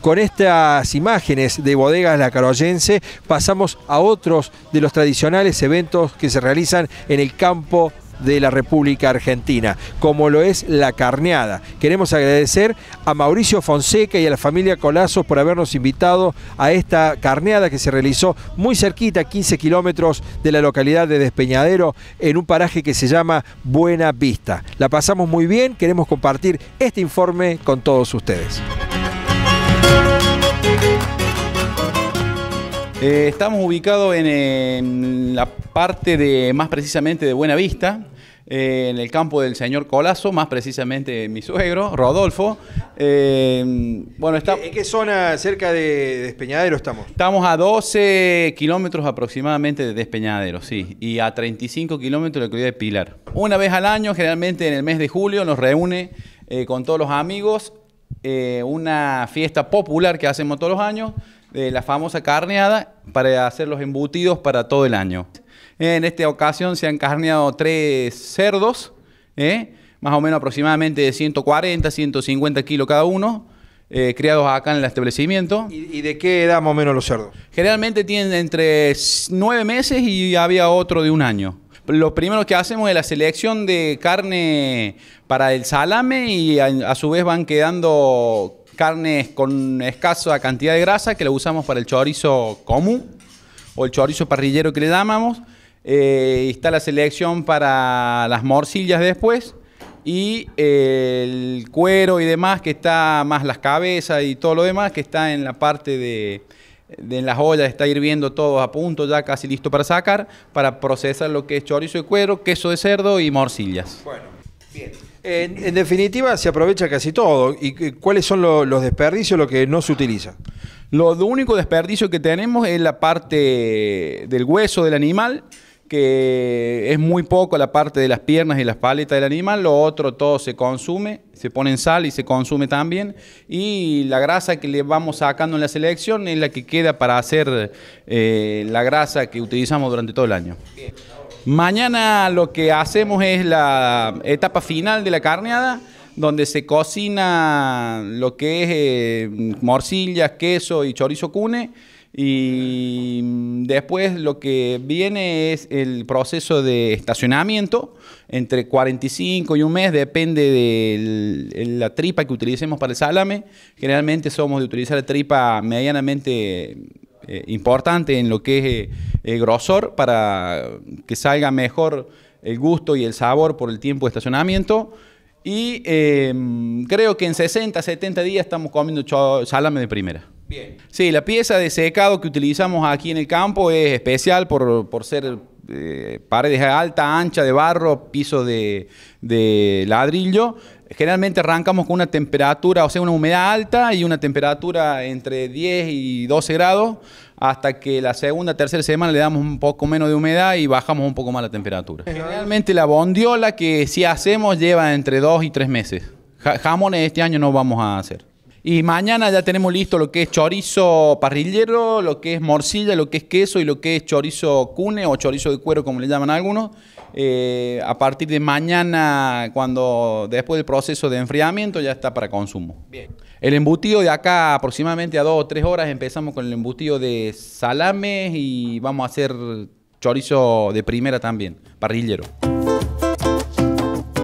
Con estas imágenes de bodegas La Caroyense pasamos a otros de los tradicionales eventos que se realizan en el campo de la República Argentina, como lo es la carneada. Queremos agradecer a Mauricio Fonseca y a la familia Colazos por habernos invitado a esta carneada que se realizó muy cerquita, 15 kilómetros de la localidad de Despeñadero, en un paraje que se llama Buena Vista. La pasamos muy bien, queremos compartir este informe con todos ustedes. Eh, estamos ubicados en, la parte de, más precisamente de Buenavista, eh, en el campo del señor Colazo, más precisamente mi suegro, Rodolfo. Eh, ¿En qué zona cerca de Despeñadero estamos? Estamos a 12 kilómetros aproximadamente de Despeñadero, sí, y a 35 kilómetros de la ciudad de Pilar. Una vez al año, generalmente en el mes de julio, nos reúne con todos los amigos una fiesta popular que hacemos todos los años de la famosa carneada para hacer los embutidos para todo el año. En esta ocasión se han carneado tres cerdos, ¿eh? más o menos aproximadamente de 140, 150 kilos cada uno, eh, criados acá en el establecimiento. ¿Y, de qué edad más o menos los cerdos? Generalmente tienen entre nueve meses y había otro de un año. Lo primero que hacemos es la selección de carne para el salame y a su vez van quedando carnes con escasa cantidad de grasa que lo usamos para el chorizo común o el chorizo parrillero que le llamamos. Eh, está la selección para las morcillas después y eh, el cuero y demás que está más las cabezas y todo lo demás que está en la parte de, las ollas está hirviendo todo a punto ya casi listo para sacar para procesar lo que es chorizo de cuero queso de cerdo y morcillas en, definitiva, se aprovecha casi todo. ¿Y cuáles son los desperdicios, lo que no se utiliza? Lo, único desperdicio que tenemos es la parte del hueso del animal, que es muy poco la parte de las piernas y las paletas del animal. Lo otro todo se consume, se pone en sal y se consume también. Y la grasa que le vamos sacando en la selección es la que queda para hacer eh, la grasa que utilizamos durante todo el año. Mañana lo que hacemos es la etapa final de la carneada, donde se cocina lo que es eh, morcillas, queso y chorizo cune. Y después lo que viene es el proceso de estacionamiento, entre 45 y un mes, depende de la tripa que utilicemos para el salame. Generalmente somos de utilizar la tripa medianamente eh, importante en lo que es... Eh, eh, grosor para que salga mejor el gusto y el sabor por el tiempo de estacionamiento. Y em, creo que en 60, 70 días estamos comiendo salame de primera. Bien. Sí, la pieza de secado que utilizamos aquí en el campo es especial por, ser eh, paredes alta, ancha de barro, piso de, de, ladrillo. Generalmente arrancamos con una temperatura, o sea, una humedad alta y una temperatura entre 10 y 12 grados hasta que la segunda, tercera semana le damos un poco menos de humedad y bajamos un poco más la temperatura. Generalmente la bondiola que si hacemos lleva entre dos y tres meses. jamones este año no vamos a hacer. Y mañana ya tenemos listo lo que es chorizo parrillero, lo que es morcilla, lo que es queso y lo que es chorizo cune o chorizo de cuero, como le llaman algunos. Eh, a partir de mañana, cuando después del proceso de enfriamiento, ya está para consumo. Bien. El embutido de acá, aproximadamente a dos o tres horas, empezamos con el embutido de salames y vamos a hacer chorizo de primera también, parrillero.